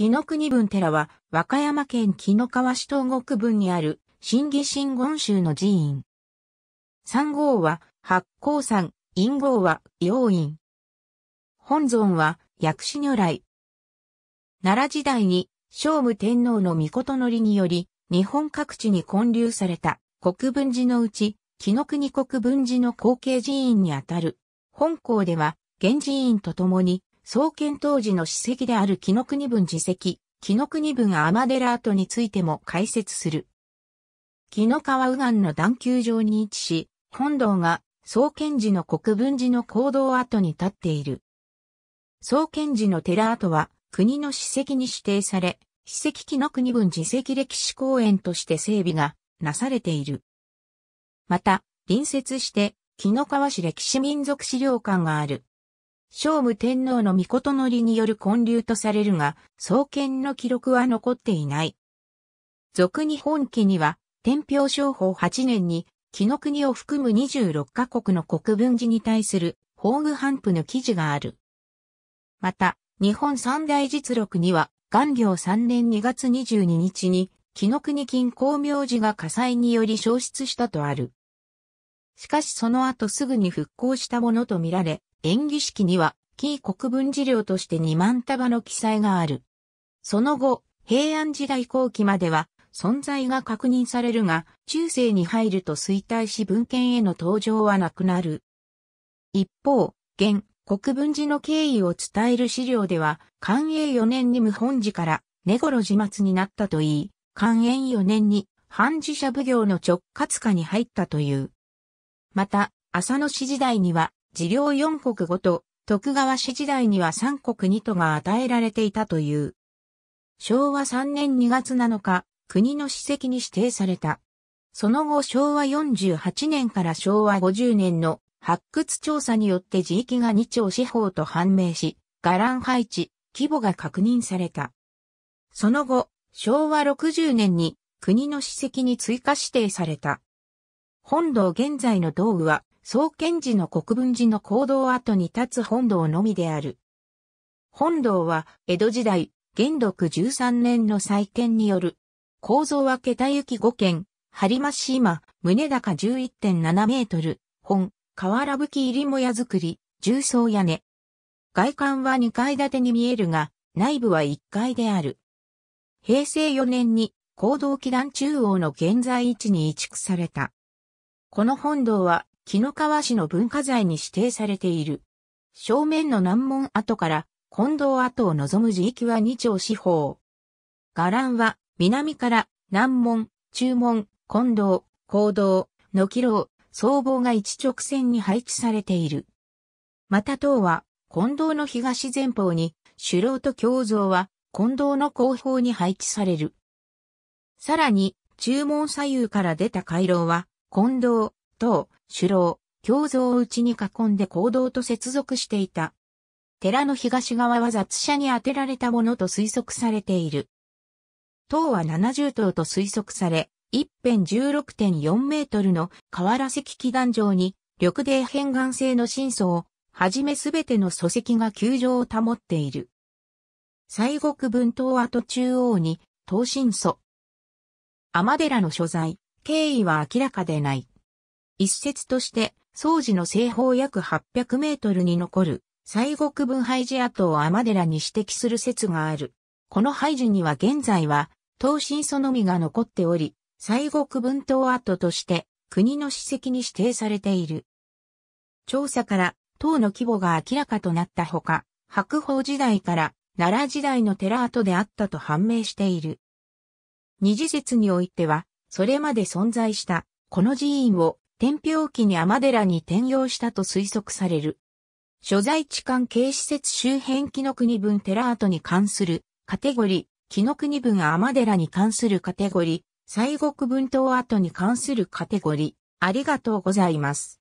紀の国分寺は、和歌山県紀の川市東国分にある、新義新言宗の寺院。三号は、八甲山、陰号は、陽院。本尊は、薬師如来。奈良時代に、聖武天皇の御事のりにより、日本各地に建立された、国分寺のうち、紀の国国分寺の後継寺院にあたる。本校では、源寺院とともに、創建当時の史跡である紀の国分寺跡、紀の国分天寺跡についても解説する。紀の川右岸の段丘上に位置し、本堂が創建時の国分寺の行動跡に立っている。創建時の寺跡は国の史跡に指定され、史跡紀の国分寺跡歴史公園として整備がなされている。また、隣接して、紀の川市歴史民族資料館がある。聖武天皇の御事のりによる建立とされるが、創建の記録は残っていない。俗に本記には、天平商法8年に、紀の国を含む26カ国の国分寺に対する法具反布の記事がある。また、日本三大実録には、元領3年2月22日に、紀の国近光明寺が火災により消失したとある。しかしその後すぐに復興したものとみられ、演技式には、キー国分寺料として2万束の記載がある。その後、平安時代後期までは、存在が確認されるが、中世に入ると衰退し文献への登場はなくなる。一方、現、国分寺の経緯を伝える資料では、寛永4年に無本寺から根頃自末になったといい、寛永4年に半寺社奉行の直轄下に入ったという。また、浅野市時代には、治領4国ごと、徳川市時代には3国2都が与えられていたという。昭和3年2月7日、国の史跡に指定された。その後昭和48年から昭和50年の発掘調査によって地域が2町四方と判明し、伽藍配置、規模が確認された。その後、昭和60年に国の史跡に追加指定された。本堂現在の道具は、創建時の国分寺の行動跡に立つ本堂のみである。本堂は、江戸時代、元禄13年の再建による、構造は桁行き5軒、張増島、胸高11.7メートル、本、瓦吹入りもや作り、重層屋根。外観は2階建てに見えるが、内部は1階である。平成4年に、行動基団中央の現在位置に移築された。この本堂は、木の川市の文化財に指定されている。正面の南門跡から近堂跡を望む地域は二丁四方。伽藍は南から南門、中門、近堂、高堂、軒楼、僧帽が一直線に配置されている。また塔は近堂の東前方に首楼と胸像は近堂の後方に配置される。さらに中門左右から出た回廊は近藤、等、首郎、胸像を内に囲んで行動と接続していた。寺の東側は雑車に当てられたものと推測されている。塔は70頭と推測され、一辺16.4メートルの河原石祈壇上に、緑泥変岩性の真相、を、はじめすべての礎石が球状を保っている。西国分島跡中央に、東神祖。天寺の所在、経緯は明らかでない。一説として、総寺の西方約800メートルに残る、西国分廃寺跡を天寺に指摘する説がある。この廃寺には現在は、東神そのみが残っており、西国分島跡として、国の史跡に指定されている。調査から、塔の規模が明らかとなったほか、白鳳時代から奈良時代の寺跡であったと判明している。二次説においては、それまで存在した、この寺院を天平期に天寺に転用したと推測される。所在地関係施設周辺木の国分寺跡に関するカテゴリー、木の国分天寺に関するカテゴリー、西国分島跡に関するカテゴリー、ありがとうございます。